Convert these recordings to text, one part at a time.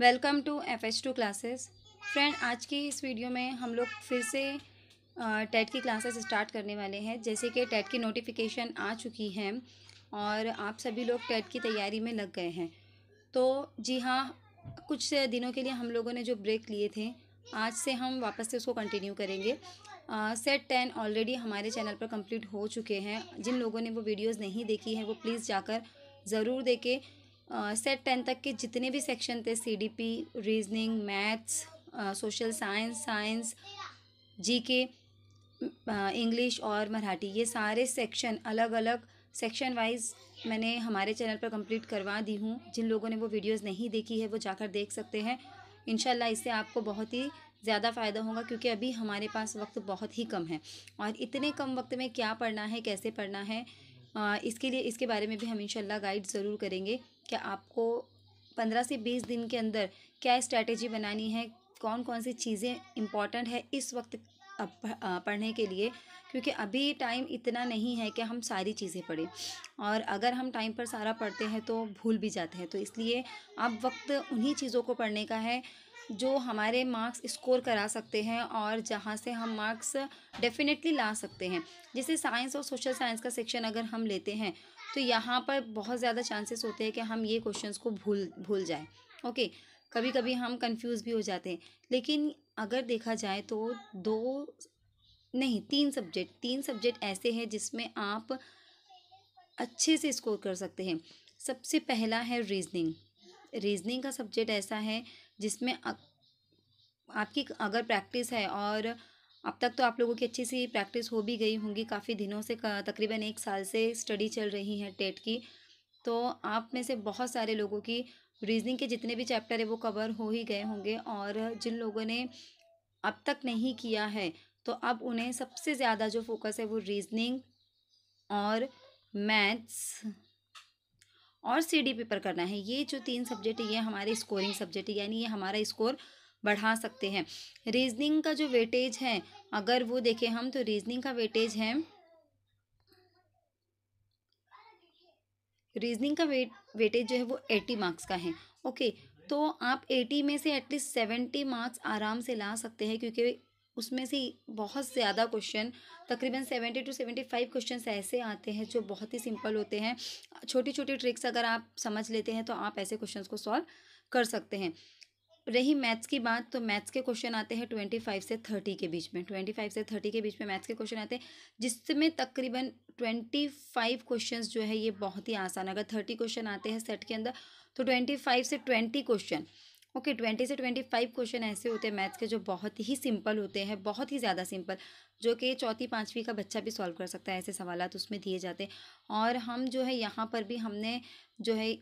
Welcome to F H two classes friend आज की इस वीडियो में हम लोग फिर से टेट की क्लासेस स्टार्ट करने वाले हैं जैसे कि टेट की नोटिफिकेशन आ चुकी है और आप सभी लोग टेट की तैयारी में लग गए हैं तो जी हाँ कुछ दिनों के लिए हम लोगों ने जो ब्रेक लिए थे आज से हम वापस से उसको कंटिन्यू करेंगे सेट टेन ऑलरेडी हमारे चैनल पर कम्प्लीट हो चुके हैं जिन लोगों ने वो वीडियोज़ नहीं देखी हैं वो प्लीज़ जाकर ज़रूर देखें सेट टेन तक के जितने भी सेक्शन थे CDP reasoning maths social science science GK English और मराठी ये सारे सेक्शन अलग अलग सेक्शन वाइज मैंने हमारे चैनल पर कंप्लीट करवा दी हूँ जिन लोगों ने वो वीडियोस नहीं देखी है वो जाकर देख सकते हैं इनशाला इससे आपको बहुत ही ज़्यादा फ़ायदा होगा क्योंकि अभी हमारे पास वक्त बहुत ही कम है और इतने कम वक्त में क्या पढ़ना है कैसे पढ़ना है इसके लिए इसके बारे में भी हम इनशाला गाइड ज़रूर करेंगे कि आपको पंद्रह से बीस दिन के अंदर क्या स्ट्रैटेजी बनानी है कौन कौन सी चीज़ें इम्पॉर्टेंट है इस वक्त पढ़ने के लिए क्योंकि अभी टाइम इतना नहीं है कि हम सारी चीज़ें पढ़ें और अगर हम टाइम पर सारा पढ़ते हैं तो भूल भी जाते हैं तो इसलिए अब वक्त उन्हीं चीज़ों को पढ़ने का है जो हमारे मार्क्स स्कोर करा सकते हैं और जहाँ से हम मार्क्स डेफिनेटली ला सकते हैं जैसे साइंस और सोशल साइंस का सेक्शन अगर हम लेते हैं तो यहाँ पर बहुत ज़्यादा चांसेस होते हैं कि हम ये क्वेश्चंस को भूल भूल जाएं ओके कभी कभी हम कंफ्यूज भी हो जाते हैं लेकिन अगर देखा जाए तो दो नहीं तीन सब्जेक्ट तीन सब्जेक्ट ऐसे हैं जिसमें आप अच्छे से स्कोर कर सकते हैं सबसे पहला है रीजनिंग रीजनिंग का सब्जेक्ट ऐसा है जिसमें आपकी अगर प्रैक्टिस है और अब तक तो आप लोगों की अच्छी सी प्रैक्टिस हो भी गई होंगी काफ़ी दिनों से तकरीबन एक साल से स्टडी चल रही है टेट की तो आप में से बहुत सारे लोगों की रीजनिंग के जितने भी चैप्टर है वो कवर हो ही गए होंगे और जिन लोगों ने अब तक नहीं किया है तो अब उन्हें सबसे ज़्यादा जो फोकस है वो रीजनिंग और मैथ्स और डी पेपर करना है ये जो तीन सब्जेक्ट ये हमारे स्कोरिंग सब्जेक्ट यानी ये हमारा स्कोर बढ़ा सकते हैं रीजनिंग का जो वेटेज है अगर वो देखें हम तो रीजनिंग का वेटेज है रीजनिंग का वेट वेटेज जो है वो एटी मार्क्स का है ओके तो आप एटी में से एटलीस्ट सेवेंटी मार्क्स आराम से ला सकते हैं क्योंकि उसमें से बहुत ज़्यादा क्वेश्चन तकरीबन seventy two seventy five question ऐसे आते हैं जो बहुत ही सिंपल होते हैं छोटी छोटी ट्रिक्स अगर आप समझ लेते हैं तो आप ऐसे क्वेश्चन को सॉल्व कर सकते हैं रही मैथ्स की बात तो मैथ्स के क्वेश्चन आते हैं ट्वेंटी फाइव से थर्टी के बीच में ट्वेंटी फाइव से थर्टी के बीच में मैथ्स के क्वेश्चन आते हैं जिसमें तकरीबन ट्वेंटी फाइव क्वेश्चन जो है ये बहुत ही आसान अगर थर्टी क्वेश्चन आते हैं सेट के अंदर तो ट्वेंटी फाइव से ट्वेंटी क्वेश्चन ओके ट्वेंटी से ट्वेंटी फाइव क्वेश्चन ऐसे होते हैं मैथ्स के जो बहुत ही सिंपल होते हैं बहुत ही ज़्यादा सिंपल जो कि चौथी पाँचवीं का बच्चा भी सॉल्व कर सकता है ऐसे सवाल तो उसमें दिए जाते हैं और हम जो है यहाँ पर भी हमने जो है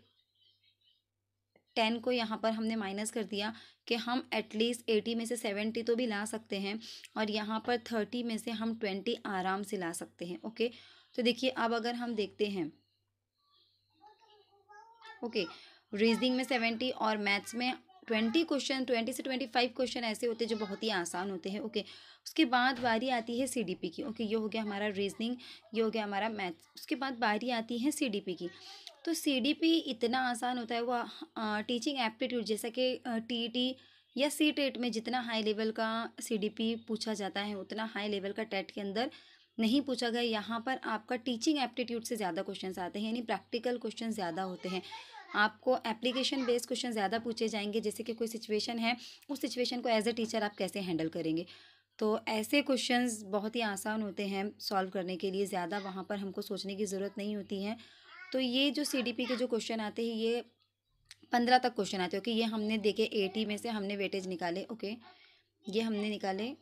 टेन को यहाँ पर हमने माइनस कर दिया कि हम एटलीस्ट एटी में से सेवेंटी तो भी ला सकते हैं और यहाँ पर थर्टी में से हम ट्वेंटी आराम से ला सकते हैं ओके तो देखिए अब अगर हम देखते हैं ओके रीजनिंग में सेवेंटी और मैथ्स में ट्वेंटी क्वेश्चन ट्वेंटी से ट्वेंटी फाइव क्वेश्चन ऐसे होते हैं जो बहुत ही आसान होते हैं ओके उसके बाद बारी आती है सी डी पी की ओके ये हो गया हमारा रीजनिंग ये हो गया हमारा मैथ उसके बाद बारी आती है सी डी पी की तो सी डी पी इतना आसान होता है वो टीचिंग एप्टीट्यूड जैसा कि टी टी e या सी टेट e में जितना हाई लेवल का सी डी पी पूछा जाता है उतना हाई लेवल का टेट e के अंदर नहीं पूछा गया यहाँ पर आपका टीचिंग एप्टीट्यूड से ज़्यादा क्वेश्चन आते हैं यानी प्रैक्टिकल क्वेश्चन ज़्यादा होते हैं आपको एप्लीकेशन बेस्ड क्वेश्चन ज़्यादा पूछे जाएंगे जैसे कि कोई सिचुएशन है उस सिचुएशन को एज अ टीचर आप कैसे हैंडल करेंगे तो ऐसे क्वेश्चंस बहुत ही आसान होते हैं सॉल्व करने के लिए ज़्यादा वहाँ पर हमको सोचने की ज़रूरत नहीं होती है तो ये जो सी के जो क्वेश्चन आते हैं ये पंद्रह तक क्वेश्चन आते हैं ओके ये हमने देखे एटी में से हमने वेटेज निकाले ओके ये हमने निकाले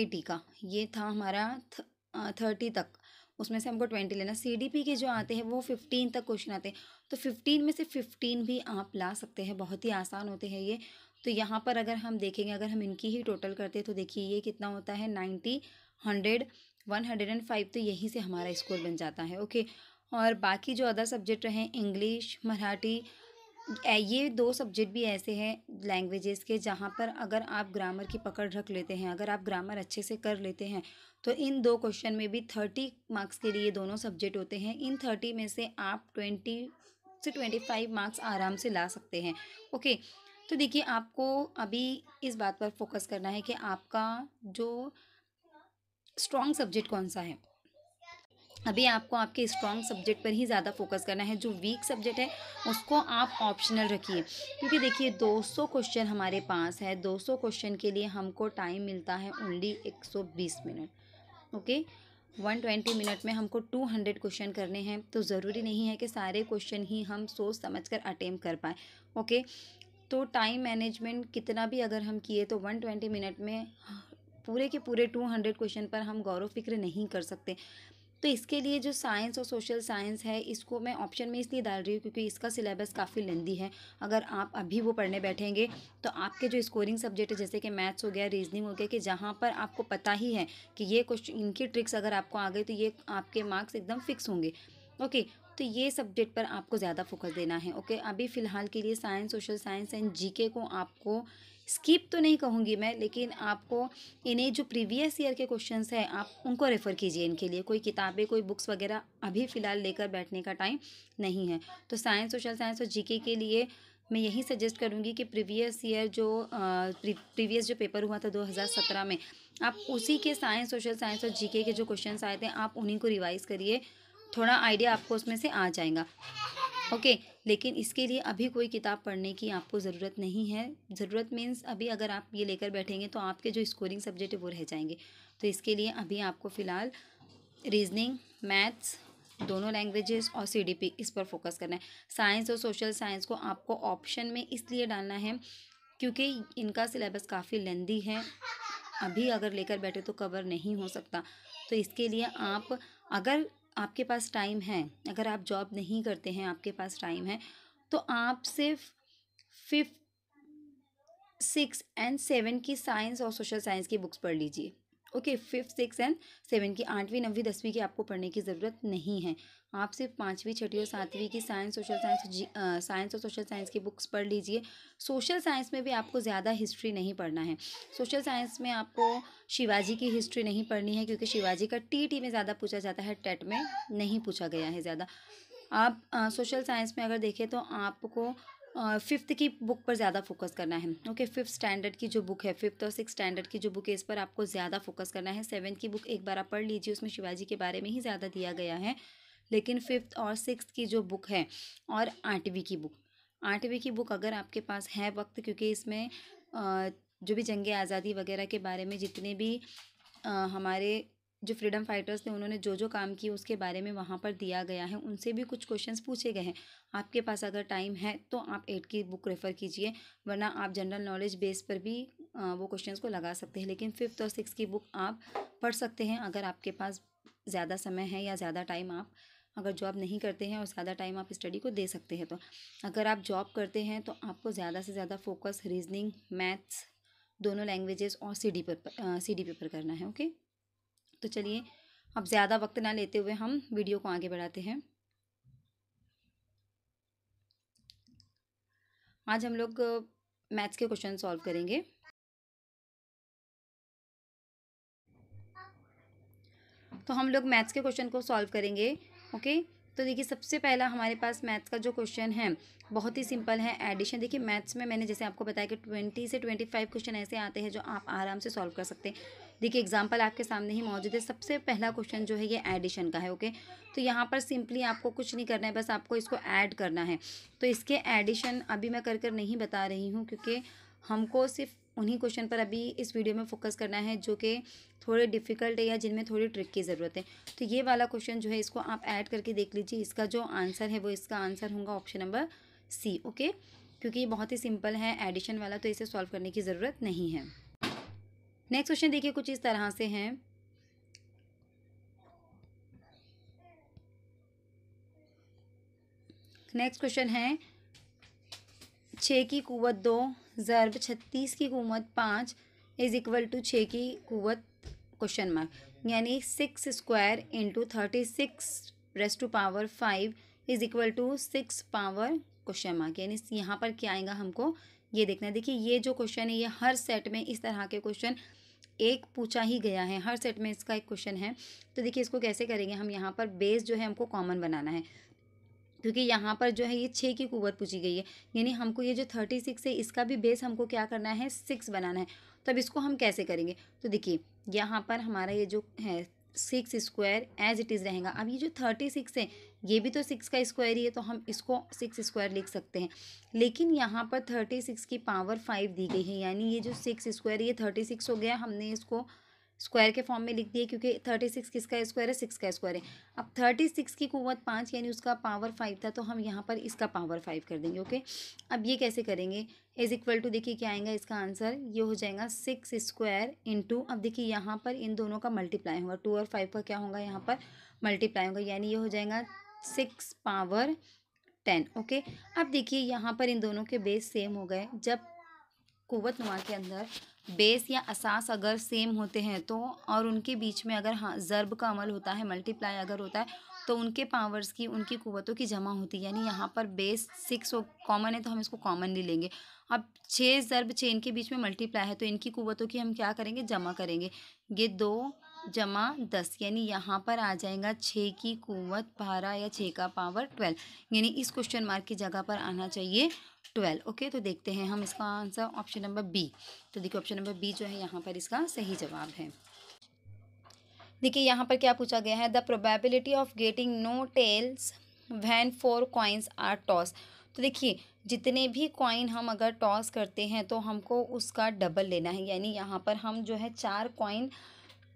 एटी का ये था हमारा थर्टी तक उसमें से हमको ट्वेंटी लेना सी के जो आते हैं वो फिफ्टीन तक क्वेश्चन आते हैं तो फिफ्टीन में से फिफ्टीन भी आप ला सकते हैं बहुत ही आसान होते हैं ये तो यहाँ पर अगर हम देखेंगे अगर हम इनकी ही टोटल करते हैं तो देखिए ये कितना होता है ninety hundred one hundred and five तो यहीं से हमारा स्कोर बन जाता है ओके और बाकी जो अदर सब्जेक्ट रहे इंग्लिश मराठी ये दो सब्जेक्ट भी ऐसे हैं लैंग्वेजेस के जहाँ पर अगर आप ग्रामर की पकड़ रख लेते हैं अगर आप ग्रामर अच्छे से कर लेते हैं तो इन दो क्वेश्चन में भी थर्टी मार्क्स के लिए दोनों सब्जेक्ट होते हैं इन थर्टी में से आप ट्वेंटी से ट्वेंटी फाइव मार्क्स आराम से ला सकते हैं ओके तो देखिए आपको अभी इस बात पर फोकस करना है कि आपका जो स्ट्रॉन्ग सब्जेक्ट कौन सा है अभी आपको आपके स्ट्रॉन्ग सब्जेक्ट पर ही ज़्यादा फोकस करना है जो वीक सब्जेक्ट है उसको आप ऑप्शनल रखिए क्योंकि देखिए 200 क्वेश्चन हमारे पास है 200 क्वेश्चन के लिए हमको टाइम मिलता है ओनली 120 मिनट ओके 120 मिनट में हमको 200 क्वेश्चन करने हैं तो ज़रूरी नहीं है कि सारे क्वेश्चन ही हम सोच समझ कर अटेम्प कर पाए ओके तो टाइम मैनेजमेंट कितना भी अगर हम किए तो वन मिनट में पूरे के पूरे हंड्रेड क्वेश्चन पर हम गौरव फिक्र नहीं कर सकते तो इसके लिए जो साइंस और सोशल साइंस है इसको मैं ऑप्शन में इसलिए डाल रही हूँ क्योंकि इसका सिलेबस काफ़ी लेंदी है अगर आप अभी वो पढ़ने बैठेंगे तो आपके जो स्कोरिंग सब्जेक्ट है जैसे कि मैथ्स हो गया रीजनिंग हो गया कि जहाँ पर आपको पता ही है कि ये क्वेश्चन इनकी ट्रिक्स अगर आपको आ गई तो ये आपके मार्क्स एकदम फिक्स होंगे ओके तो ये सब्जेक्ट पर आपको ज़्यादा फोकस देना है ओके अभी फ़िलहाल के लिए science social science and G को आपको स्किप तो नहीं कहूँगी मैं लेकिन आपको इन्हें जो प्रीवियस ईयर के क्वेश्चन हैं आप उनको रेफ़र कीजिए इनके लिए कोई किताबें कोई बुक्स वगैरह अभी फ़िलहाल लेकर बैठने का टाइम नहीं है तो साइंस सोशल साइंस और जीके के लिए मैं यही सजेस्ट करूँगी कि प्रीवियस ईयर जो प्रीवियस जो पेपर हुआ था 2017 में आप उसी के साइंस सोशल साइंस और जीके के जो क्वेश्चंस आए थे आप उन्हीं को रिवाइज़ करिए थोड़ा आइडिया आपको उसमें से आ जाएगा ओके okay, लेकिन इसके लिए अभी कोई किताब पढ़ने की आपको ज़रूरत नहीं है ज़रूरत मीन्स अभी अगर आप ये लेकर बैठेंगे तो आपके जो स्कोरिंग सब्जेक्ट है वो रह जाएंगे तो इसके लिए अभी आपको फ़िलहाल रीजनिंग मैथ्स दोनों लैंग्वेजेस और पी इस पर फोकस करना है साइंस और सोशल साइंस को आपको ऑप्शन में इसलिए डालना है क्योंकि इनका सिलेबस काफ़ी लेंदी है अभी अगर लेकर बैठे तो कवर नहीं हो सकता तो इसके लिए आप अगर आपके पास टाइम है अगर आप जॉब नहीं करते हैं आपके पास टाइम है तो आप सिर्फ फिफ्थ सिक्स एंड सेवन की साइंस और सोशल साइंस की बुक्स पढ़ लीजिए okay fifth six and seven की आठवीं नवीं दसवीं की आपको पढ़ने की ज़रूरत नहीं है आप सिर्फ पाँचवीं छठी और सातवीं की science social science G science और सोशल साइंस की बुक्स पढ़ लीजिए सोशल साइंस में भी आपको ज़्यादा हिस्ट्री नहीं पढ़ना है सोशल साइंस में आपको शिवाजी की हिस्ट्री नहीं पढ़नी है क्योंकि शिवाजी का टी में ज़्यादा पूछा जाता है टेट में नहीं पूछा गया है ज़्यादा आप सोशल साइंस में अगर देखें तो आपको फिफ्थ की बुक पर ज़्यादा फोकस करना है ओके फिफ्थ स्टैंडर्ड की जो बुक है फिफ्थ और सिक्स स्टैंडर्ड की जो बुक है इस पर आपको ज़्यादा फोकस करना है सेवन्थ की बुक एक बार आप पढ़ लीजिए उसमें शिवाजी के बारे में ही ज़्यादा दिया गया है लेकिन फिफ्थ और सिक्स की जो बुक है और आठवीं की बुक आठवीं की बुक अगर आपके पास है वक्त क्योंकि इसमें जो भी जंग आज़ादी वगैरह के बारे में जितने भी हमारे जो फ्रीडम फाइटर्स थे उन्होंने जो जो काम किए उसके बारे में वहाँ पर दिया गया है उनसे भी कुछ क्वेश्चंस पूछे गए हैं आपके पास अगर टाइम है तो आप एट की बुक रेफ़र कीजिए वरना आप जनरल नॉलेज बेस पर भी वो क्वेश्चंस को लगा सकते हैं लेकिन फिफ्थ और सिक्स की बुक आप पढ़ सकते हैं अगर आपके पास ज़्यादा समय है या ज़्यादा टाइम आप अगर जॉब नहीं करते हैं और ज़्यादा टाइम आप स्टडी को दे सकते हैं तो अगर आप जॉब करते हैं तो आपको ज़्यादा से ज़्यादा फोकस रीजनिंग मैथ्स दोनों लैंग्वेजेस और सी डी पर सी डी पेपर करना है ओके तो चलिए अब ज़्यादा वक्त ना लेते हुए हम वीडियो को आगे बढ़ाते हैं आज हम लोग मैथ्स के क्वेश्चन सॉल्व करेंगे तो हम लोग मैथ्स के क्वेश्चन को सॉल्व करेंगे ओके तो देखिए सबसे पहला हमारे पास मैथ्स का जो क्वेश्चन है बहुत ही सिंपल है एडिशन देखिए मैथ्स में मैंने जैसे आपको बताया कि ट्वेंटी से ट्वेंटी फाइव क्वेश्चन ऐसे आते हैं जो आप आराम से सॉल्व कर सकते हैं देखिए एग्जाम्पल आपके सामने ही मौजूद है सबसे पहला क्वेश्चन जो है ये एडिशन का है ओके तो यहाँ पर सिंपली आपको कुछ नहीं करना है बस आपको इसको ऐड करना है तो इसके एडिशन अभी मैं कर कर नहीं बता रही हूँ क्योंकि हमको सिर्फ उन्हीं क्वेश्चन पर अभी इस वीडियो में फोकस करना है जो कि थोड़े डिफ़िकल्ट है या जिनमें थोड़ी ट्रिक की ज़रूरत है तो ये वाला क्वेश्चन जो है इसको आप ऐड करके देख लीजिए इसका जो आंसर है वो इसका आंसर होगा ऑप्शन नंबर सी ओके क्योंकि ये बहुत ही सिंपल है एडिशन वाला तो इसे सॉल्व करने की ज़रूरत नहीं है नेक्स्ट क्वेश्चन देखिए कुछ इस तरह से हैं नेक्स्ट क्वेश्चन है छः की कुवत दो ज़रब छत्तीस की कुमत पाँच इज़ इक्वल टू छः की कुत क्वेश्चन मार्क यानी six square into thirty six press to power five is equal to six power question mark यानी यहाँ पर क्या आएगा हमको ये देखना है देखिए ये जो क्वेश्चन है ये हर सेट में इस तरह के क्वेश्चन एक पूछा ही गया है हर सेट में इसका एक क्वेश्चन है तो देखिए इसको कैसे करेंगे हम यहाँ पर बेस जो है हमको कॉमन बनाना है क्योंकि यहाँ पर जो है ये छः की कुवत पूछी गई है यानी हमको ये जो थर्टी सिक्स है इसका भी बेस हमको क्या करना है सिक्स बनाना है तो अब इसको हम कैसे करेंगे तो देखिए यहाँ पर हमारा ये जो है six square as it is रहेगा अब ये जो थर्टी सिक्स है ये भी तो सिक्स का स्क्वायर ही है तो हम इसको सिक्स स्क्वायर लिख सकते हैं लेकिन यहाँ पर थर्टी सिक्स की पावर फाइव दी गई है यानी ये जो सिक्स स्क्वायर ये थर्टी सिक्स हो गया हमने इसको स्क्वायर के फॉर्म में लिख दिए क्योंकि थर्टी सिक्स किसका स्क्वायर है सिक्स का स्क्वायर है अब थर्टी सिक्स की कुवत पाँच यानी उसका पावर फाइव था तो हम यहाँ पर इसका पावर फाइव कर देंगे ओके अब ये कैसे करेंगे इज इक्वल टू देखिए क्या आएगा इसका आंसर ये हो जाएगा सिक्स स्क्वायर इंटू अब देखिए यहाँ पर इन दोनों का मल्टीप्लाई होगा टू और फाइव का क्या होगा यहाँ पर मल्टीप्लाई होगा यानी ये हो जाएगा सिक्स पावर टेन ओके अब देखिए यहाँ पर इन दोनों के बेस सेम हो गए जब कुवत नुमा के अंदर बेस या असास अगर सेम होते हैं तो और उनके बीच में अगर हाँ ज़रब का अमल होता है मल्टीप्लाई अगर होता है तो उनके पावर्स की उनकी कुवतों की जमा होती है यानी यहाँ पर बेस सिक्स कॉमन है तो हम इसको कॉमनली लेंगे अब छः ज़रब छः इनके बीच में मल्टीप्लाई है तो इनकी कुवतों की हम क्या करेंगे जमा करेंगे ये दो जमा दस यानी यहाँ पर आ जाएगा छः की कुवत बारह या छः का पावर ट्वेल्व यानी इस क्वेश्चन मार्क की जगह पर आना चाहिए ट्वेल्व ओके तो देखते हैं हम इसका आंसर ऑप्शन नंबर बी तो देखिए ऑप्शन नंबर बी जो है यहाँ पर इसका सही जवाब है देखिए यहाँ पर क्या पूछा गया है the probability of getting no tails when four coins are toss तो देखिए जितने भी कॉइन हम अगर टॉस करते हैं तो हमको उसका डबल लेना है यानी यहाँ पर हम जो है चार कॉइन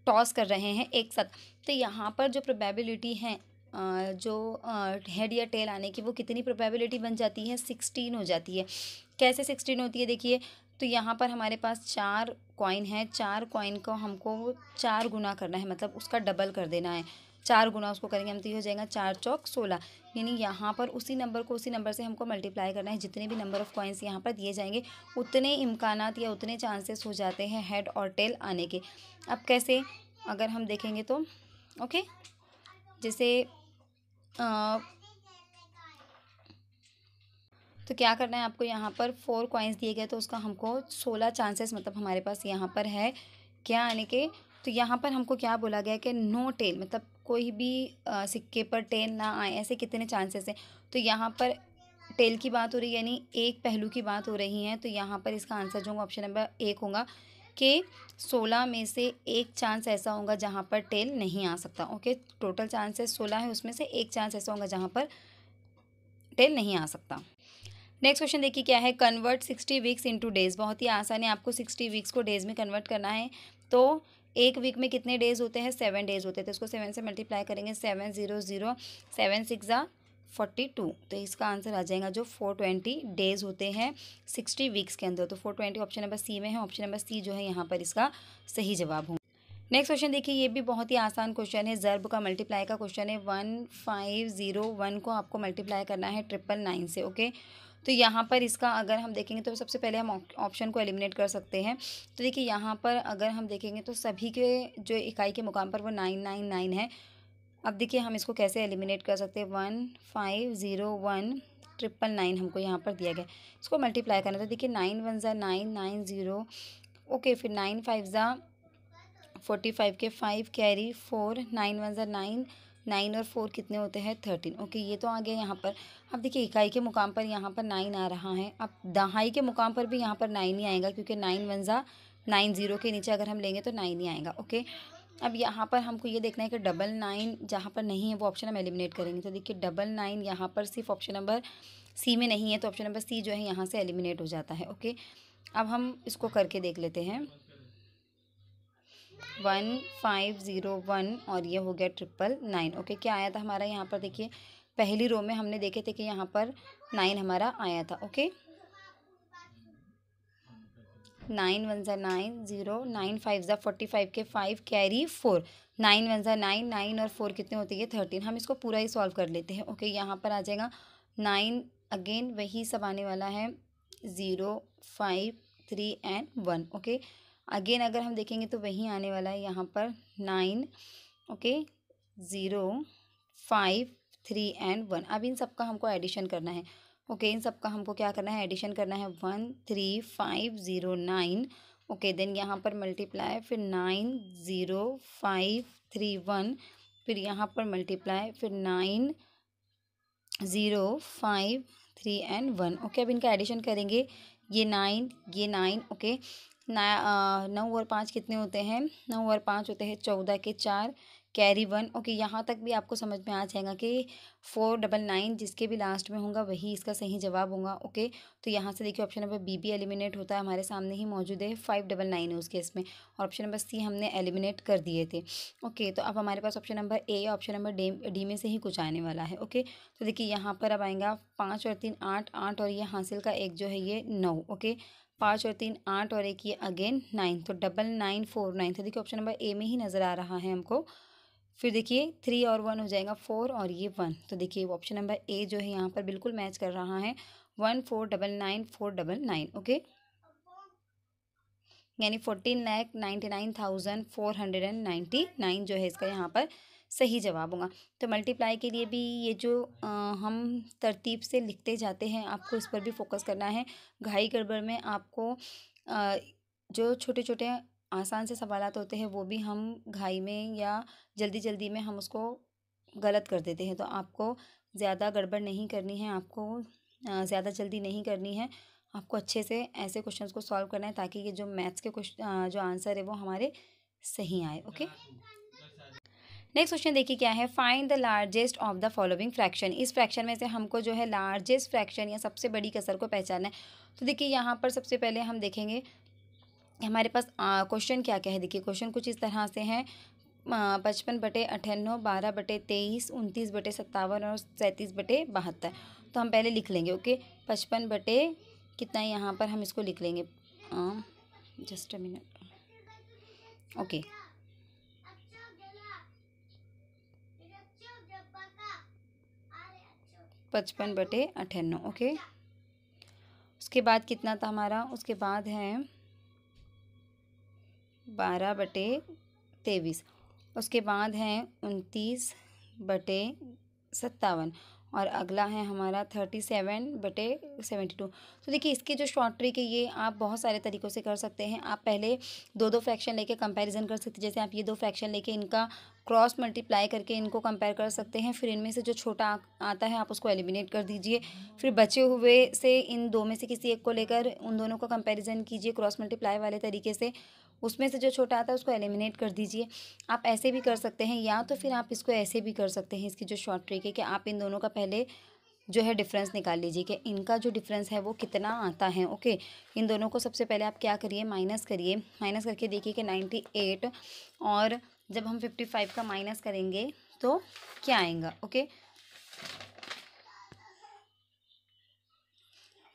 टॉस कर रहे हैं एक साथ तो यहाँ पर जो प्रोबेबिलिटी है जो हेड या टेल आने की वो कितनी प्रोबेबिलिटी बन जाती है सिक्सटीन हो जाती है कैसे सिक्सटीन होती है देखिए तो यहाँ पर हमारे पास चार कॉइन है चार कॉइन को हमको चार गुना करना है मतलब उसका डबल कर देना है चार गुना उसको करेंगे हम तो ये हो जाएगा चार चौक सोलह यानी यहाँ पर उसी नंबर को उसी नंबर से हमको मल्टीप्लाई करना है जितने भी नंबर ऑफ़ कॉइन्स यहाँ पर दिए जाएंगे उतने इम्कान या उतने चांसेस हो जाते हैं हेड और टेल आने के अब कैसे अगर हम देखेंगे तो ओके जैसे आ, तो क्या करना है आपको यहाँ पर फोर कॉइन्स दिए गए तो उसका हमको सोलह चांसेस मतलब हमारे पास यहाँ पर है क्या आने के तो यहाँ पर हमको क्या बोला गया कि नो टेल मतलब कोई भी आ, सिक्के पर टेल ना आए ऐसे कितने चांसेस हैं तो यहाँ पर टेल की बात हो रही है यानी एक पहलू की बात हो रही है तो यहाँ पर इसका आंसर जो होगा ऑप्शन नंबर एक होगा के सोलह में से एक चांस ऐसा होगा जहाँ पर टेल नहीं आ सकता ओके टोटल चांसेस सोलह है उसमें से एक चांस ऐसा होगा जहाँ पर टेल नहीं आ सकता नेक्स्ट क्वेश्चन देखिए क्या है convert sixty weeks into days बहुत ही आसान है आपको सिक्सटी वीक्स को डेज में कन्वर्ट करना है तो एक वीक में कितने डेज होते हैं सेवन डेज होते हैं तो इसको सेवन से मल्टीप्लाई करेंगे seven zero zero seven six ज़ा फोर्टी टू तो इसका आंसर आ जाएगा जो फोर ट्वेंटी डेज होते हैं सिक्सटी वीक्स के अंदर तो four twenty option number C में है ऑप्शन नंबर सी जो है यहाँ पर इसका सही जवाब हो नेक्स्ट क्वेश्चन देखिए ये भी बहुत ही आसान क्वेश्चन है जर्ब का मल्टीप्लाई का क्वेश्चन है वन फाइव ज़ीरो वन को आपको मल्टीप्लाई करना है ट्रिपल नाइन से ओके तो यहाँ पर इसका अगर हम देखेंगे तो सबसे पहले हम ऑप्शन को एलिमिनेट कर सकते हैं तो देखिए यहाँ पर अगर हम देखेंगे तो सभी के जो इकाई के मुकाम पर वो नाइन नाइन नाइन है अब देखिए हम इसको कैसे एलिमिनेट कर सकते हैं one five zero one triple nine हमको यहाँ पर दिया गया इसको मल्टीप्लाई करना था तो देखिए नाइन वन ज़ा नाइन नाइन ज़ीरो ओके फिर नाइन फाइव ज़ा फोर्टी फाइव के five carry four nine one ज़ा नाइन नाइन और फोर कितने होते हैं थर्टीन ओके ये तो आ गया यहाँ पर अब देखिए इकाई के मुकाम पर यहाँ पर नाइन आ रहा है अब दहाई के मुकाम पर भी यहाँ पर नाइन ही आएगा क्योंकि नाइन वन ज़ा नाइन ज़ीरो के नीचे अगर हम लेंगे तो नाइन ही आएगा ओके अब यहाँ पर हमको ये देखना है कि डबल नाइन जहाँ पर नहीं है वो ऑप्शन हम एलिमिनेट करेंगे तो देखिए डबल नाइन यहाँ पर सिर्फ ऑप्शन नंबर सी में नहीं है तो ऑप्शन नंबर सी जो है यहाँ से एलिमिनेट हो जाता है ओके अब हम इसको करके देख लेते हैं वन फाइव ज़ीरो वन और ये हो गया ट्रिपल नाइन ओके क्या आया था हमारा यहाँ पर देखिए पहली रो में हमने देखे थे कि यहाँ पर नाइन हमारा आया था ओके नाइन वन ज़ा नाइन ज़ीरो नाइन फाइव ज़ा फोर्टी फाइव के five carry four nine one ज़ा नाइन नाइन और फोर कितने होते हैं थर्टीन हम इसको पूरा ही सॉल्व कर लेते हैं ओके यहाँ पर आ जाएगा नाइन अगेन वही सब आने वाला है zero five three and one okay again अगर हम देखेंगे तो वही आने वाला है यहाँ पर nine okay zero five three and one अब इन सबका हमको एडिशन करना है ओके इन सब का हमको क्या करना है एडिशन करना है one three five zero nine okay then यहाँ पर मल्टीप्लाई फिर nine zero five three one फिर यहाँ पर मल्टीप्लाई फिर nine zero five three and one okay अब इनका एडिशन करेंगे ये नाइन ये नाइन ओके नौ और पाँच कितने होते हैं नौ और पाँच होते हैं चौदह के चार कैरी वन ओके यहाँ तक भी आपको समझ में आ जाएगा कि फोर डबल नाइन जिसके भी लास्ट में होगा वही इसका सही जवाब होगा ओके तो यहाँ से देखिए ऑप्शन नंबर बी भी एलिमिनेट होता है हमारे सामने ही मौजूद है फाइव डबल नाइन है उस केस में और ऑप्शन नंबर सी हमने एलिमिनेट कर दिए थे ओके तो अब हमारे पास ऑप्शन नंबर ए या ऑप्शन नंबर डी डी में से ही कुछ आने वाला है ओके तो देखिए यहाँ पर अब आएगा पाँच और तीन आठ आठ और ये हासिल का एक जो है ये नौ ओके पाँच और तीन आठ और एक ये अगेन नाइन तो डबल नाइन फोर नाइन तो देखिए ऑप्शन नंबर ए में ही नज़र आ रहा है हमको फिर देखिए थ्री और वन हो जाएगा फोर और ये वन तो देखिए ऑप्शन नंबर ए जो है यहाँ पर बिल्कुल मैच कर रहा है one four double nine four double nine okay यानी fourteen lakh ninety nine thousand four hundred and ninety nine जो है इसका यहाँ पर सही जवाब होगा तो मल्टीप्लाई के लिए भी ये जो आ, हम तरतीब से लिखते जाते हैं आपको इस पर भी फोकस करना है घाई गड़बड़ में आपको आ, जो छोटे छोटे आसान से सवाल होते हैं वो भी हम घाई में या जल्दी जल्दी में हम उसको गलत कर देते हैं तो आपको ज़्यादा गड़बड़ नहीं करनी है आपको ज़्यादा जल्दी नहीं करनी है आपको अच्छे से ऐसे क्वेश्चंस को सॉल्व करना है ताकि ये जो मैथ्स के क्वेश्चन जो आंसर है वो हमारे सही आए ओके नेक्स्ट क्वेश्चन देखिए क्या है find the largest of the following fraction इस फ्रैक्शन में से हमको जो है लार्जेस्ट फ्रैक्शन या सबसे बड़ी कसर को पहचानना है तो देखिए यहाँ पर सबसे पहले हम देखेंगे हमारे पास क्वेश्चन क्या क्या है देखिए क्वेश्चन कुछ इस तरह से हैं पचपन बटे अठानवे बारह बटे तेईस उनतीस बटे सत्तावन और सैंतीस बटे बहत्तर तो हम पहले लिख लेंगे ओके पचपन बटे कितना यहाँ पर हम इसको लिख लेंगे जस्ट अ मिनट ओके पचपन बटे अठानवे ओके उसके बाद कितना था हमारा उसके बाद है बारह बटे तेईस उसके बाद है उनतीस बटे सत्तावन और अगला है हमारा थर्टी सेवन बटे सेवेंटी टू तो देखिए इसके जो शॉर्ट ट्रिक है ये आप बहुत सारे तरीक़ों से कर सकते हैं आप पहले दो दो फ्रैक्शन लेके कंपैरिजन कर सकते हैं जैसे आप ये दो फ्रैक्शन लेके इनका क्रॉस मल्टीप्लाई करके इनको कंपेयर कर सकते हैं फिर इनमें से जो छोटा आता है आप उसको एलिमिनेट कर दीजिए फिर बचे हुए से इन दो में से किसी एक को लेकर उन दोनों का कंपेरिज़न कीजिए क्रॉस मल्टीप्लाई वाले तरीके से उसमें से जो छोटा आता है उसको एलिमिनेट कर दीजिए आप ऐसे भी कर सकते हैं या तो फिर आप इसको ऐसे भी कर सकते हैं इसकी जो शॉर्ट ट्रिक है कि आप इन दोनों का पहले जो है डिफरेंस निकाल लीजिए कि इनका जो डिफरेंस है वो कितना आता है ओके इन दोनों को सबसे पहले आप क्या करिए माइनस करिए माइनस करके देखिए कि नाइन्टी एट और जब हम फिफ्टी फाइव का माइनस करेंगे तो क्या आएगा ओके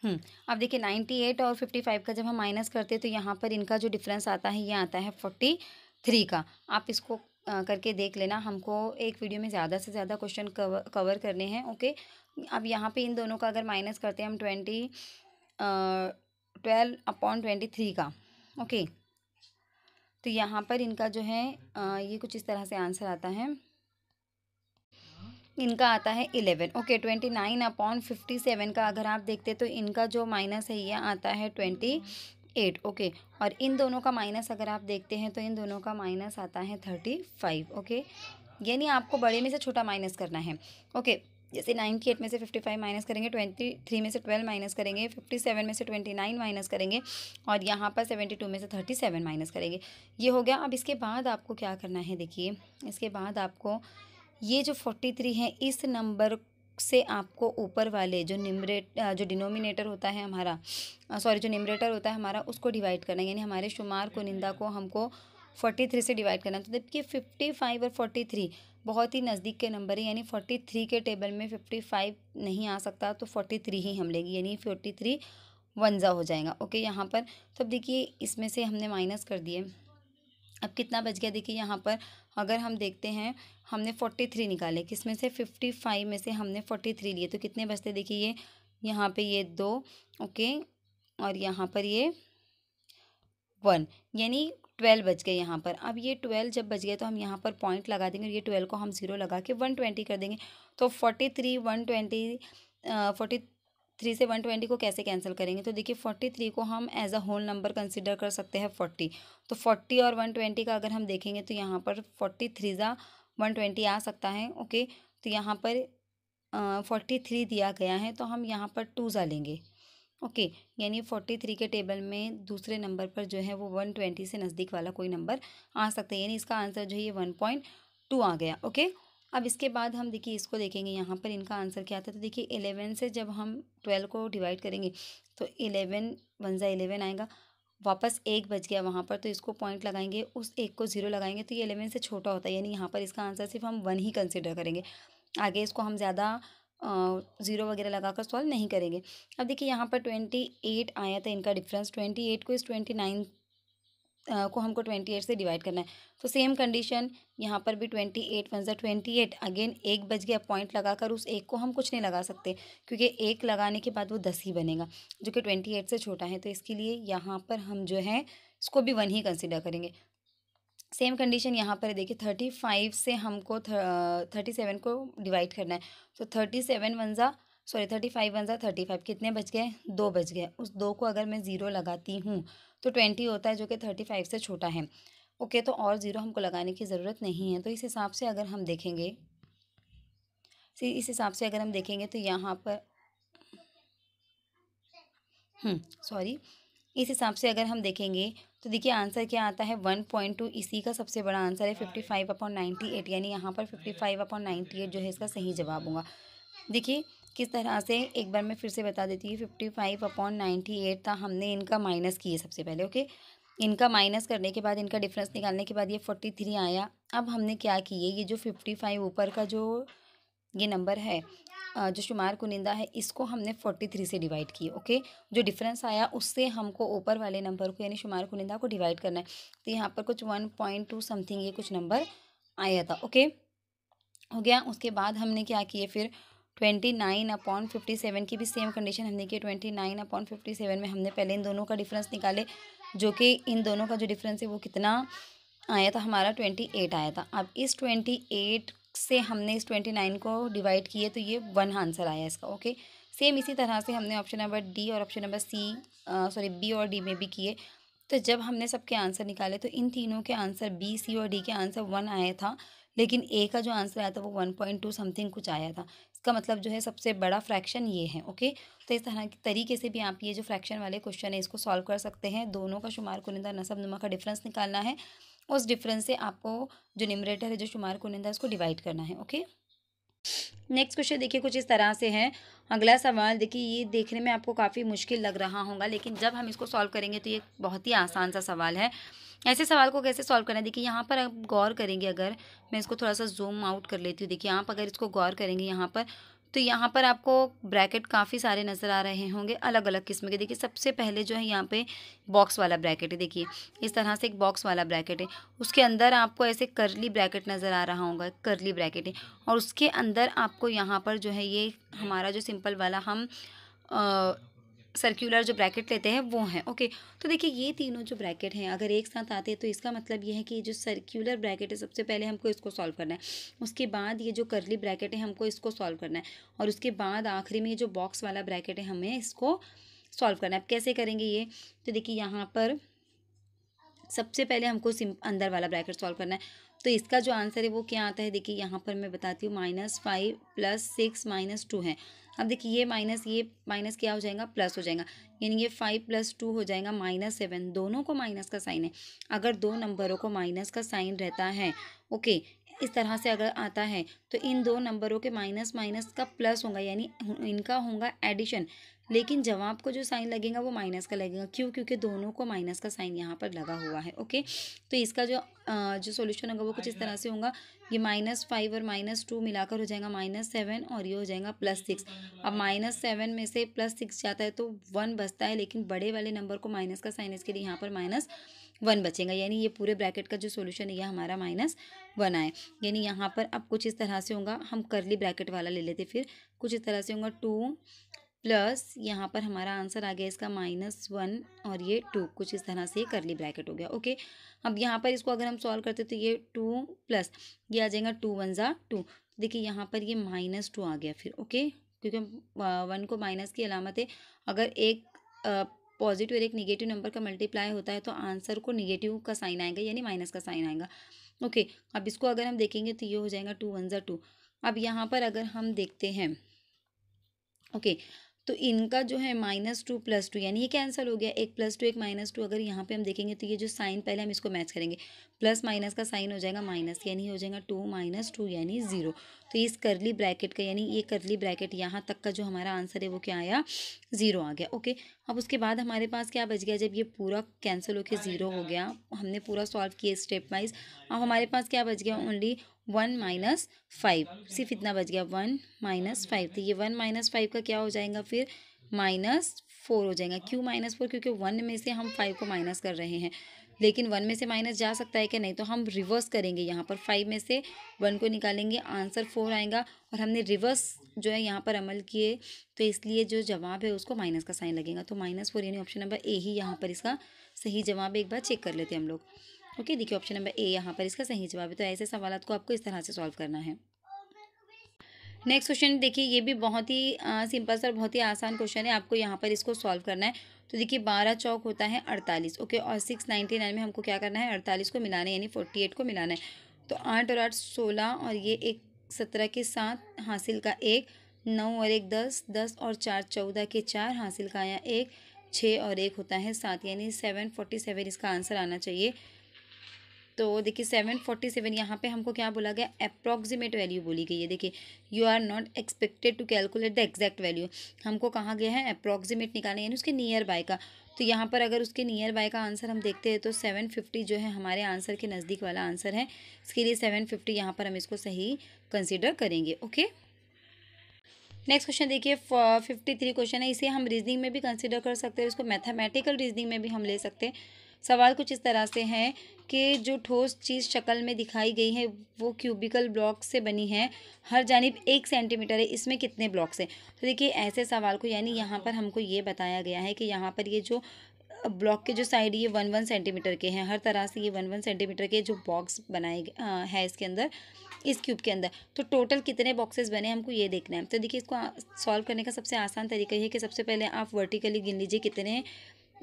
हम्म, अब देखिए नाइन्टी एट और फिफ्टी फाइव का जब हम माइनस करते हैं तो यहाँ पर इनका जो डिफरेंस आता है ये आता है फोर्टी थ्री का आप इसको करके देख लेना हमको एक वीडियो में ज़्यादा से ज़्यादा क्वेश्चन कवर करने हैं ओके अब यहाँ पे इन दोनों का अगर माइनस करते हैं हम twenty twelve upon twenty three का ओके तो यहाँ पर इनका जो है ये कुछ इस तरह से आंसर आता है इनका आता है eleven okay twenty nine upon fifty seven का अगर आप देखते तो इनका जो माइनस है ये आता है ट्वेंटी एट ओके और इन दोनों का माइनस अगर आप देखते हैं तो इन दोनों का माइनस आता है थर्टी फाइव ओके यानी आपको बड़े में से छोटा माइनस करना है ओके जैसे नाइन्टी एट में से फिफ्टी फाइव माइनस करेंगे ट्वेंटी थ्री में से ट्वेल्व माइनस करेंगे फिफ्टी सेवन में से ट्वेंटी नाइन माइनस करेंगे और यहाँ पर सेवेंटी टू में से थर्टी सेवन माइनस करेंगे ये हो गया अब इसके बाद आपको क्या करना है देखिए इसके बाद आपको ये जो फोर्टी थ्री है इस नंबर से आपको ऊपर वाले जो निमरेट जो डिनोमिनेटर होता है हमारा सॉरी जो निमरेटर होता है हमारा उसको डिवाइड करना है यानी हमारे शुमार को निंदा को हमको फोर्टी थ्री से डिवाइड करना तो देखिए फिफ्टी फाइव और फोर्टी थ्री बहुत ही नज़दीक के नंबर है यानी फोर्टी थ्री के टेबल में फिफ्टी फाइव नहीं आ सकता तो फोर्टी थ्री ही हम लेंगे यानी फोर्टी थ्री वनज़ा हो जाएगा ओके यहाँ पर तो अब देखिए इसमें से हमने माइनस कर दिए अब कितना बच गया देखिए यहाँ पर अगर हम देखते हैं हमने फोर्टी थ्री निकाले किसमें से फिफ्टी फाइव में से हमने फोर्टी थ्री लिए तो कितने बचते देखिए ये यहाँ पे ये दो ओके और यहाँ पर ये वन यानी ट्वेल्व बच गए यहाँ पर अब ये ट्वेल्व जब बच गए तो हम यहाँ पर पॉइंट लगा देंगे और ये ट्वेल्व को हम ज़ीरो लगा के वन ट्वेंटी कर देंगे तो forty three one twenty forty three से वन ट्वेंटी को कैसे कैंसिल करेंगे तो देखिए फोर्टी थ्री को हम as a whole number consider कर सकते हैं फोर्टी तो फोर्टी और वन ट्वेंटी का अगर हम देखेंगे तो यहाँ पर फोर्टी थ्री ज़ा वन ट्वेंटी आ सकता है ओके तो यहाँ पर फोर्टी थ्री दिया गया है तो हम यहाँ पर टू ज़ा लेंगे ओके यानी फोर्टी थ्री के टेबल में दूसरे नंबर पर जो है वो वन ट्वेंटी से नज़दीक वाला कोई नंबर आ सकता है यानी इसका आंसर जो है ये वन पॉइंट टू आ गया ओके अब इसके बाद हम देखिए इसको देखेंगे यहाँ पर इनका आंसर क्या आता है तो देखिए एलेवन से जब हम ट्वेल्व को डिवाइड करेंगे तो एलेवन वन ज़ा एलेवन आएगा वापस एक बच गया वहाँ पर तो इसको पॉइंट लगाएंगे उस एक को ज़ीरो लगाएंगे तो ये एलेवन से छोटा होता है यानी यहाँ पर इसका आंसर सिर्फ हम वन ही कंसिडर करेंगे आगे इसको हम ज़्यादा ज़ीरो वगैरह लगाकर सॉल्व नहीं करेंगे अब देखिए यहाँ पर ट्वेंटी एट आया था इनका डिफरेंस ट्वेंटी एट को इस ट्वेंटी नाइन को हमको ट्वेंटी एट से डिवाइड करना है तो सेम कंडीशन यहाँ पर भी ट्वेंटी एट वन ज़ा ट्वेंटी एट अगेन एक बज गया पॉइंट लगाकर उस एक को हम कुछ नहीं लगा सकते क्योंकि एक लगाने के बाद वो दस ही बनेगा जो कि ट्वेंटी एट से छोटा है तो इसके लिए यहाँ पर हम जो है इसको भी वन ही कंसिडर करेंगे सेम कंडीशन यहाँ पर देखिए थर्टी फाइव से हमको थर्टी सेवन को डिवाइड करना है तो थर्टी सेवन वन ज़ा सॉरी थर्टी फाइव वन ज़ा थर्टी फाइव कितने बच गए दो बज गए उस दो को अगर मैं ज़ीरो लगाती हूँ तो ट्वेंटी होता है जो कि थर्टी फाइव से छोटा है ओके तो और ज़ीरो हमको लगाने की ज़रूरत नहीं है तो इस हिसाब से अगर हम देखेंगे इस हिसाब से अगर हम देखेंगे तो यहाँ पर हम्म, सॉरी इस हिसाब से अगर हम देखेंगे तो देखिए आंसर क्या आता है वन पॉइंट टू इसी का सबसे बड़ा आंसर है fifty five upon ninety eight यानी यहाँ पर fifty five upon ninety eight जो है इसका सही जवाब होगा देखिए किस तरह से एक बार मैं फिर से बता देती हूँ fifty five upon ninety eight था हमने इनका माइनस किए सबसे पहले ओके इनका माइनस करने के बाद इनका डिफरेंस निकालने के बाद ये फोर्टी थ्री आया अब हमने क्या किए ये जो फिफ्टी फाइव ऊपर का जो ये नंबर है जो शुमार कुनिंदा है इसको हमने फोर्टी थ्री से डिवाइड किए ओके जो डिफरेंस आया उससे हमको ऊपर वाले नंबर को यानी शुमार कुनिंदा को डिवाइड करना है तो यहाँ पर कुछ वन पॉइंट टू समथिंग ये कुछ नंबर आया था ओके हो गया उसके बाद हमने क्या किए फिर twenty nine upon fifty seven की भी सेम कंडीशन हमने की twenty nine upon fifty seven में हमने पहले इन दोनों का डिफरेंस निकाले जो कि इन दोनों का जो डिफरेंस है वो कितना आया था हमारा ट्वेंटी एट आया था अब इस ट्वेंटी एट से हमने इस ट्वेंटी नाइन को डिवाइड किए तो ये वन आंसर आया इसका ओके सेम इसी तरह से हमने ऑप्शन नंबर डी और option number C sorry B और डी में भी किए तो जब हमने सबके आंसर निकाले तो इन तीनों के आंसर बी सी और डी के आंसर वन आया था लेकिन ए का जो आंसर आया था वो वन पॉइंट टू समथिंग कुछ आया था इसका मतलब जो है सबसे बड़ा फ्रैक्शन ये है ओके तो इस तरह के तरीके से भी आप ये जो फ्रैक्शन वाले क्वेश्चन है इसको सॉल्व कर सकते हैं दोनों का शुमार कुनिंदा नसब नुमा का डिफरेंस निकालना है उस डिफरेंस से आपको जो निमरेटर है जो शुमार कुनिंदा है उसको डिवाइड करना है ओके नेक्स्ट क्वेश्चन देखिए कुछ इस तरह से है अगला सवाल देखिए ये देखने में आपको काफ़ी मुश्किल लग रहा होगा लेकिन जब हम इसको सॉल्व करेंगे तो ये बहुत ही आसान सा सवाल है ऐसे सवाल को कैसे सॉल्व करना है देखिए यहाँ पर आप गौर करेंगे अगर मैं इसको थोड़ा सा जूम आउट कर लेती हूँ देखिए आप अगर इसको गौर करेंगे यहाँ पर तो यहाँ पर आपको ब्रैकेट काफ़ी सारे नज़र आ रहे होंगे अलग अलग किस्म के देखिए सबसे पहले जो है यहाँ पे बॉक्स वाला ब्रैकेट है देखिए इस तरह से एक बॉक्स वाला ब्रैकेट है उसके अंदर आपको ऐसे करली ब्रैकेट नज़र आ रहा होगा करली ब्रैकेट है और उसके अंदर आपको यहाँ पर जो है ये हमारा जो सिंपल वाला हम आ, सर्कुलर जो ब्रैकेट लेते हैं वो हैं ओके तो देखिए ये तीनों जो ब्रैकेट हैं अगर एक साथ आते हैं तो इसका मतलब ये है कि जो सर्कुलर ब्रैकेट है सबसे पहले हमको इसको सॉल्व करना है उसके बाद ये जो करली ब्रैकेट है हमको इसको सॉल्व करना है और उसके बाद आखिरी में ये जो बॉक्स वाला ब्रैकेट है हमें इसको सॉल्व करना है अब कैसे करेंगे ये तो देखिए यहाँ पर सबसे पहले हमको अंदर वाला ब्रैकेट सॉल्व करना है तो इसका जो आंसर है वो क्या आता है देखिए यहाँ पर मैं बताती हूँ minus five plus six minus two है अब देखिए ये माइनस ये माइनस क्या हो जाएगा प्लस हो जाएगा यानी ये फाइव प्लस टू हो जाएगा माइनस सेवन दोनों को माइनस का साइन है अगर दो नंबरों को माइनस का साइन रहता है ओके इस तरह से अगर आता है तो इन दो नंबरों के माइनस माइनस का प्लस होगा यानी इनका होगा एडिशन लेकिन जवाब को जो साइन लगेगा वो माइनस का लगेगा क्यों क्योंकि दोनों को माइनस का साइन यहाँ पर लगा हुआ है ओके तो इसका जो आ, जो सॉल्यूशन होगा वो कुछ इस तरह से होगा ये माइनस फाइव और माइनस टू मिलाकर हो जाएगा माइनस सेवन और ये हो जाएगा प्लस सिक्स अब माइनस सेवन में से प्लस सिक्स जाता है तो वन बचता है लेकिन बड़े वाले नंबर को माइनस का साइन इसके लिए यहाँ पर माइनस वन बचेगा यानी ये पूरे ब्रैकेट का जो सोल्यूशन है यह हमारा माइनस वन आए यानी यहाँ पर अब कुछ इस तरह से होगा हम करली ब्रैकेट वाला ले लेते फिर कुछ इस तरह से होगा टू प्लस यहाँ पर हमारा आंसर आ गया इसका माइनस वन और ये टू कुछ इस तरह से करली ब्रैकेट हो गया ओके अब यहाँ पर इसको अगर हम सॉल्व करते तो ये टू प्लस ये आ जाएगा टू वन ज़ा टू देखिए यहाँ पर ये माइनस टू आ गया फिर ओके क्योंकि वन को माइनस की अलामत है अगर एक पॉजिटिव और एक निगेटिव नंबर का मल्टीप्लाई होता है तो आंसर को निगेटिव का साइन आएगा यानी माइनस का साइन आएगा ओके अब इसको अगर हम देखेंगे तो ये हो जाएगा टू वन ज़ा टू अब यहाँ पर अगर हम देखते हैं ओके तो इनका जो है माइनस टू प्लस टू यानी ये कैंसिल हो गया एक प्लस टू एक माइनस टू अगर यहाँ पे हम देखेंगे तो ये जो साइन पहले हम इसको मैच करेंगे प्लस माइनस का साइन हो जाएगा माइनस यानी हो जाएगा टू माइनस टू यानी ज़ीरो तो इस करली ब्रैकेट का यानी ये करली ब्रैकेट यहाँ तक का जो हमारा आंसर है वो क्या आया ज़ीरो आ गया ओके अब उसके बाद हमारे पास क्या बच गया जब ये पूरा कैंसिल होकर ज़ीरो हो गया हमने पूरा सॉल्व किया स्टेप वाइज अब हमारे पास क्या बच गया ओनली वन माइनस फाइव सिर्फ इतना बच गया वन माइनस फाइव तो ये वन माइनस फाइव का क्या हो जाएगा फिर माइनस फोर हो जाएगा क्यों माइनस फोर क्योंकि वन में से हम फाइव को माइनस कर रहे हैं लेकिन वन में से माइनस जा सकता है कि नहीं तो हम रिवर्स करेंगे यहाँ पर फाइव में से वन को निकालेंगे आंसर फोर आएगा और हमने रिवर्स जो है यहाँ पर अमल किए तो इसलिए जो जवाब है उसको माइनस का साइन लगेगा तो माइनस फोर यानी ऑप्शन नंबर ए ही यहाँ पर इसका सही जवाब एक बार चेक कर लेते हैं हम लोग ओके देखिए ऑप्शन नंबर ए यहाँ पर इसका सही जवाब है तो ऐसे सवाल को आपको इस तरह से सॉल्व करना है नेक्स्ट क्वेश्चन देखिए ये भी बहुत ही सिंपल सा और बहुत ही आसान क्वेश्चन है आपको यहाँ पर इसको सॉल्व करना है तो देखिए बारह चौक होता है अड़तालीस ओके और सिक्स नाइन्टी नाइन में हमको क्या करना है अड़तालीस को मिलाना है यानी फोर्टी एट को मिलाना है तो आठ और आठ सोलह और ये एक सत्रह के साथ हासिल का एक नौ और एक दस दस और चार चौदह के चार हासिल का आया एक छः और एक होता है सात यानी सेवन फोर्टी सेवन इसका आंसर आना चाहिए तो देखिए सेवन फोर्टी सेवन यहाँ पर हमको क्या बोला गया अप्रॉक्सीमेट वैल्यू बोली गई है देखिए you are not expected to calculate the exact value हमको कहा गया है अप्रॉक्सीमेट निकालना यानी उसके नियर बाय का तो यहाँ पर अगर उसके नियर बाय का आंसर हम देखते हैं तो सेवन फिफ्टी जो है हमारे आंसर के नज़दीक वाला आंसर है इसके लिए सेवन फिफ्टी यहाँ पर हम इसको सही कंसिडर करेंगे ओके नेक्स्ट क्वेश्चन देखिए फिफ्टी थ्री क्वेश्चन है इसे हम रीजनिंग में भी कंसिडर कर सकते हैं इसको मैथमेटिकल रीजनिंग में भी हम ले सकते हैं सवाल कुछ इस तरह से हैं कि जो ठोस चीज़ शक्ल में दिखाई गई है वो क्यूबिकल ब्लॉक से बनी है हर जानब एक सेंटीमीटर है इसमें कितने ब्लॉक्स हैं तो देखिए ऐसे सवाल को यानी यहाँ पर हमको ये बताया गया है कि यहाँ पर ये जो ब्लॉक के जो साइड ये वन वन सेंटीमीटर के हैं हर तरह से ये वन वन सेंटीमीटर के जो बॉक्स बनाए हैं इसके अंदर इस क्यूब के अंदर तो टोटल कितने बॉक्सेस बने हमको ये देखना है तो देखिए इसको सॉल्व करने का सबसे आसान तरीका ये है कि सबसे पहले आप वर्टिकली गिन लीजिए कितने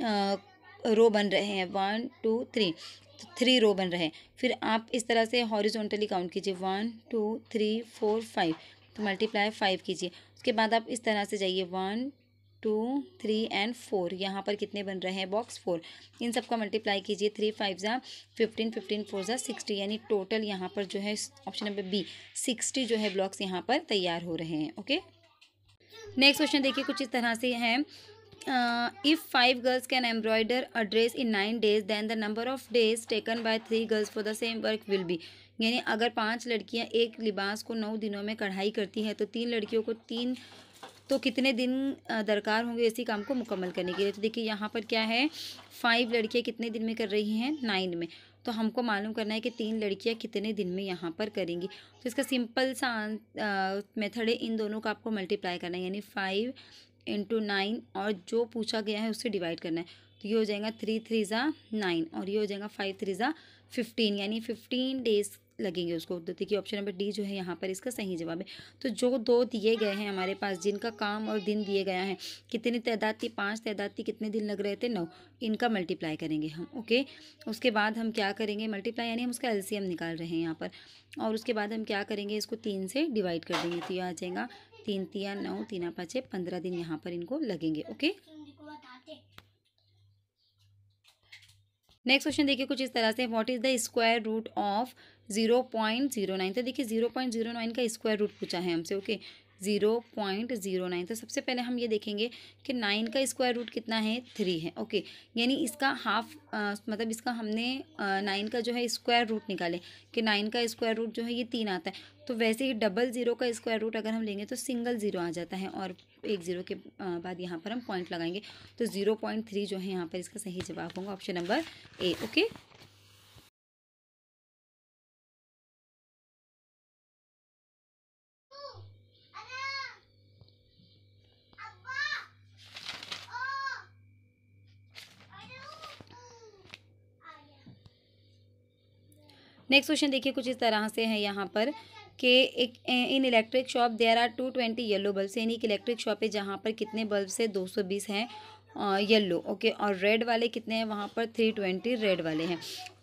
आ, रो बन रहे हैं one two three three row बन रहे हैं फिर आप इस तरह से हॉरिजॉन्टली काउंट कीजिए one two three four five तो मल्टीप्लाई फाइव कीजिए उसके बाद आप इस तरह से जाइए one two three and four यहाँ पर कितने बन रहे हैं बॉक्स फोर इन सब का मल्टीप्लाई कीजिए थ्री फाइव ज़ा फिफ्टीन फिफ्टीन फोर ज़ा सिक्सटी यानी टोटल यहाँ पर जो है ऑप्शन नंबर बी सिक्सटी जो है ब्लॉक्स यहाँ पर तैयार हो रहे हैं ओके नेक्स्ट क्वेश्चन देखिए कुछ इस तरह से हैं uh, if five girls can embroider a dress in nine days then the number of days taken by three girls for the same work will be यानी अगर पांच लड़कियां एक लिबास को नौ दिनों में कढ़ाई करती हैं तो तीन लड़कियों को तीन तो कितने दिन uh, दरकार होंगे इसी काम को मुकम्मल करने के लिए तो देखिए यहाँ पर क्या है फाइव लड़कियाँ कितने दिन में कर रही हैं नाइन में तो हमको मालूम करना है कि तीन लड़कियाँ कितने दिन में यहाँ पर करेंगी तो इसका सिंपल सा मेथड uh, है इन दोनों का आपको मल्टीप्लाई करना है यानी फाइव इंटू नाइन और जो पूछा गया है उससे डिवाइड करना है तो ये हो जाएगा थ्री थ्री ज़ा नाइन और ये हो जाएगा फाइव थ्री ज़ा फिफ्टीन यानी फिफ्टीन डेज लगेंगे उसको तो देखिए ऑप्शन नंबर डी जो है यहाँ पर इसका सही जवाब है तो जो दो दिए गए हैं हमारे पास जिनका काम और दिन दिए गया है कितनी तादाद थी पाँच तादाद थी कितने दिन लग रहे थे नौ इनका मल्टीप्लाई करेंगे हम ओके उसके बाद हम क्या करेंगे मल्टीप्लाई यानी हम उसका एलसीएम निकाल रहे हैं यहाँ पर और उसके बाद हम क्या करेंगे इसको तीन से डिवाइड कर देंगे तो ये आ जाएगा तीन तिया नौ तीन पाँचे पंद्रह दिन यहाँ पर इनको लगेंगे ओके नेक्स्ट क्वेश्चन देखिए कुछ इस तरह से what is the square root of zero point zero nine तो देखिए जीरो पॉइंट जीरो नाइन का स्क्वायर रूट पूछा है हमसे okay okay? Zero point zero nine तो सबसे पहले हम ये देखेंगे कि नाइन का स्क्वायर रूट कितना है थ्री है ओके यानी इसका हाफ आ, मतलब इसका हमने नाइन का जो है स्क्वायर रूट निकाले कि नाइन का स्क्वायर रूट जो है ये तीन आता है तो वैसे ही डबल ज़ीरो का स्क्वायर रूट अगर हम लेंगे तो सिंगल ज़ीरो आ जाता है और एक ज़ीरो के बाद यहाँ पर हम पॉइंट लगाएंगे तो ज़ीरो पॉइंट थ्री जो है यहाँ पर इसका सही जवाब होगा option number A okay next question देखिए कुछ इस तरह से है यहाँ पर कि एक in electric shop there are two twenty yellow bulb यानी एक इलेक्ट्रिक शॉप है जहाँ पर कितने बल्ब से दो सौ बीस हैं येल्लो ओके और रेड वाले कितने हैं वहाँ पर थ्री ट्वेंटी रेड वाले हैं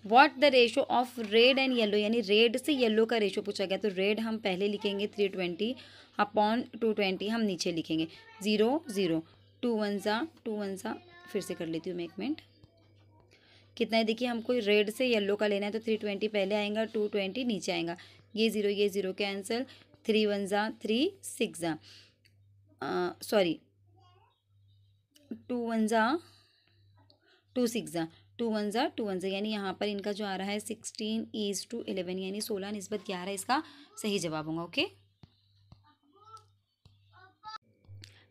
what the ratio of red and yellow यानी रेड से येल्लो का रेशो पूछा गया तो रेड हम पहले लिखेंगे three twenty upon two twenty हम नीचे लिखेंगे ज़ीरो ज़ीरो टू वन ज़ा टू वन ज़ा फिर से कर लेती हूँ मैं एक मिनट कितना है देखिए हमको रेड से येलो का लेना है तो थ्री ट्वेंटी पहले आएगा टू ट्वेंटी नीचे आएगा ये ज़ीरो ये ज़ीरो कैंसिल थ्री वन ज़ा थ्री सिक्स ज़ा सॉरी टू वन ज़ा टू सिक्स ज़ा टू वन ज़ा टू वन ज़ा यानी यहाँ पर इनका जो आ रहा है सिक्सटीन ईज टू एलेवन यानी सोलह नस्बत ग्यारह इसका सही जवाब होगा ओके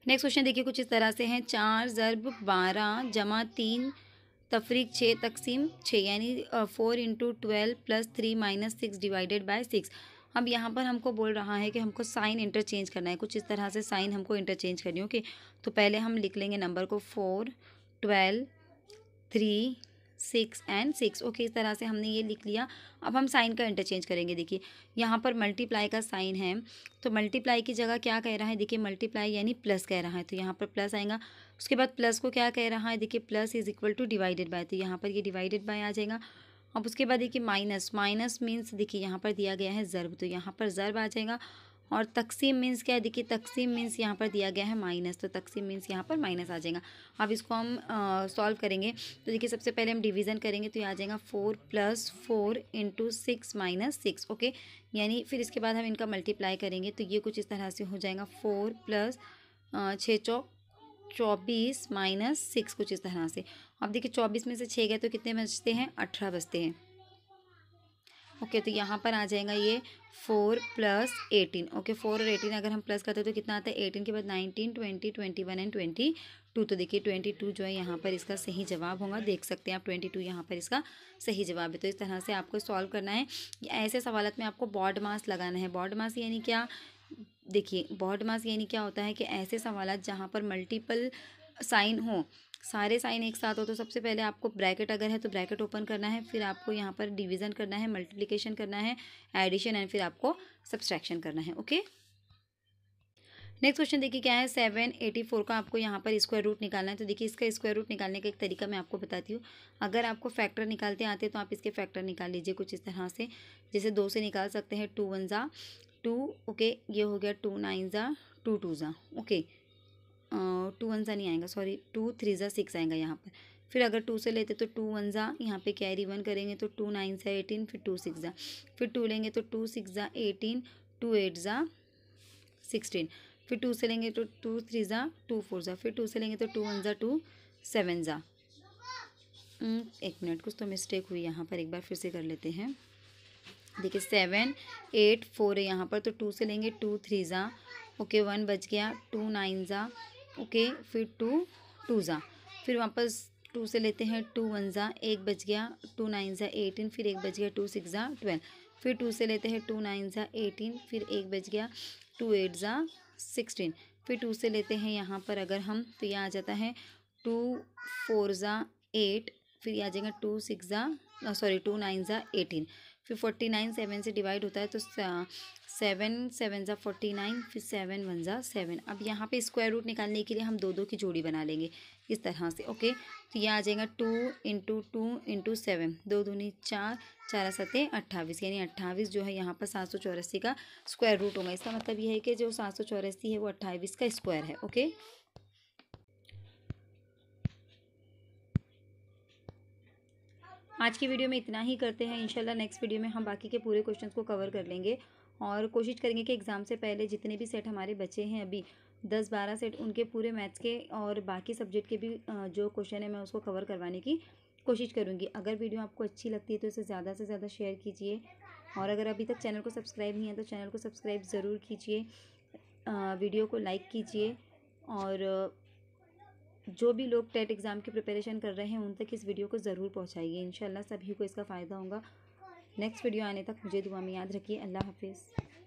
नेक्स्ट क्वेश्चन देखिए कुछ इस तरह से है चार ज़रब बारह जमा तीन तफरीक छः तकसीम छः यानी four into twelve plus three minus six divided by six अब यहाँ पर हमको बोल रहा है कि हमको साइन इंटरचेंज करना है कुछ इस तरह से साइन हमको इंटरचेंज करनी ओके तो पहले हम लिख लेंगे नंबर को four twelve three six and six okay इस तरह से हमने ये लिख लिया अब हम साइन का इंटरचेंज करेंगे देखिए यहाँ पर मल्टीप्लाई का साइन है तो मल्टीप्लाई की जगह क्या कह रहा है देखिए मल्टीप्लाई यानी प्लस कह रहा है तो यहाँ पर प्लस आएगा उसके बाद प्लस को क्या कह रहा है देखिए plus is equal to divided by तो यहाँ पर ये डिवाइडेड बाय आ जाएगा अब उसके बाद देखिए माइनस माइनस मीन्स देखिए यहाँ पर दिया गया है ज़र्ब तो यहाँ पर ज़र्ब आ जाएगा और तकसीम मीन्स क्या है देखिए तकसीम मीन्स यहाँ पर दिया गया है माइनस तो तकसीम मीन्स यहाँ पर माइनस आ जाएगा अब इसको हम सॉल्व करेंगे तो देखिए सबसे पहले हम डिवीज़न करेंगे तो ये आ जाएगा four plus four into six minus six okay यानी फिर इसके बाद हम इनका मल्टीप्लाई करेंगे तो ये कुछ इस तरह से हो जाएगा फोर प्लस छः चौक चौबीस माइनस सिक्स कुछ इस तरह से अब देखिए चौबीस में से छः गए तो कितने बचते हैं अठारह बचते हैं ओके तो यहाँ पर आ जाएगा ये four plus eighteen okay four और एटीन अगर हम प्लस करते हैं तो कितना आता है एटीन के बाद nineteen twenty twenty one and twenty two तो देखिए ट्वेंटी टू जो है यहाँ पर इसका सही जवाब होगा देख सकते हैं आप ट्वेंटी टू यहाँ पर इसका सही जवाब है तो इस तरह से आपको सॉल्व करना है ऐसे सवालत में आपको बॉड मास लगाना है बॉड मास यानी क्या देखिए बॉड मास यानी क्या होता है कि ऐसे सवाल जहाँ पर मल्टीपल साइन हो सारे साइन एक साथ हो तो सबसे पहले आपको ब्रैकेट अगर है तो ब्रैकेट ओपन करना है फिर आपको यहाँ पर डिवीज़न करना है मल्टीप्लिकेशन करना है एडिशन एंड फिर आपको सब्सट्रैक्शन करना है ओके नेक्स्ट क्वेश्चन देखिए क्या है सेवन एटी फोर का आपको यहाँ पर स्क्वायर रूट निकालना है तो देखिए इसका स्क्वायर रूट निकालने का एक तरीका मैं आपको बताती हूँ अगर आपको फैक्टर निकालते आते तो आप इसके फैक्टर निकाल लीजिए कुछ इस तरह से जैसे दो से निकाल सकते हैं टू वन ज़ा टू ओके ये हो गया टू नाइन ज़ा टू टू ज़ा ओके टू वन ज़ा नहीं आएगा सॉरी टू थ्री ज़ा सिक्स आएगा यहाँ पर फिर अगर टू से लेते तो टू वन ज़ा यहाँ पे कैरी वन करेंगे तो टू नाइन ज़ा एटीन फिर टू सिक्स ज़ा फिर टू लेंगे तो टू सिक्स ज़ा एटीन टू एट ज़ा सिक्सटीन फिर टू से लेंगे तो टू थ्री ज़ा टू फोर ज़ा फिर टू से लेंगे तो टू वन ज़ा टू सेवन ज़ा एक मिनट कुछ तो मिस्टेक हुई यहाँ पर एक बार फिर से कर लेते हैं देखिए सेवन एट फोर है यहाँ पर तो टू से लेंगे टू थ्री ज़ा ओके वन बच गया टू नाइन ज़ा ओके फिर टू टू ज़ा फिर वापस टू से लेते हैं टू वन ज़ा एक बज गया टू नाइन ज़ा एटीन फिर एक बज गया टू सिक्स ज़ा ट्वेल्व फिर टू से लेते हैं टू नाइन ज़ा एटीन फिर एक बज गया टू एट ज़ा सिक्सटीन फिर टू से लेते हैं यहाँ पर अगर हम तो यह आ जाता है टू फोर ज़ा एट फिर ये आ जाएगा टू सिक्स ज़ा सॉरी टू नाइन ज़ा एटीन फिर फोर्टी नाइन सेवन से डिवाइड होता है तो सेवन सेवन ज़ा फोर्टी नाइन फिर सेवन वन ज़ा सेवन अब यहाँ पे स्क्वायर रूट निकालने के लिए हम दो दो की जोड़ी बना लेंगे इस तरह से ओके तो ये आ जाएगा two into two into seven दो दूनी चार चार सतें अट्ठावीस यानी अट्ठावीस जो है यहाँ पर सात सौ चौरासी का स्क्वायर रूट होगा इसका मतलब यह है कि जो सात सौ चौरासी है वो अट्ठाईस का स्क्वायर है ओके आज की वीडियो में इतना ही करते हैं इंशाल्लाह नेक्स्ट वीडियो में हम बाकी के पूरे क्वेश्चंस को कवर कर लेंगे और कोशिश करेंगे कि एग्ज़ाम से पहले जितने भी सेट हमारे बचे हैं अभी दस बारह सेट उनके पूरे मैथ्स के और बाकी सब्जेक्ट के भी जो क्वेश्चन है मैं उसको कवर करवाने की कोशिश करूँगी अगर वीडियो आपको अच्छी लगती है तो इसे ज़्यादा से ज़्यादा शेयर कीजिए और अगर अभी तक चैनल को सब्सक्राइब नहीं है तो चैनल को सब्सक्राइब ज़रूर कीजिए वीडियो को लाइक कीजिए और जो भी लोग टेट एग्ज़ाम की प्रिपरेशन कर रहे हैं उन तक इस वीडियो को ज़रूर पहुँचाइए इन सभी को इसका फ़ायदा होगा नेक्स्ट वीडियो आने तक मुझे दुआ में याद रखिए अल्लाह हाफिज़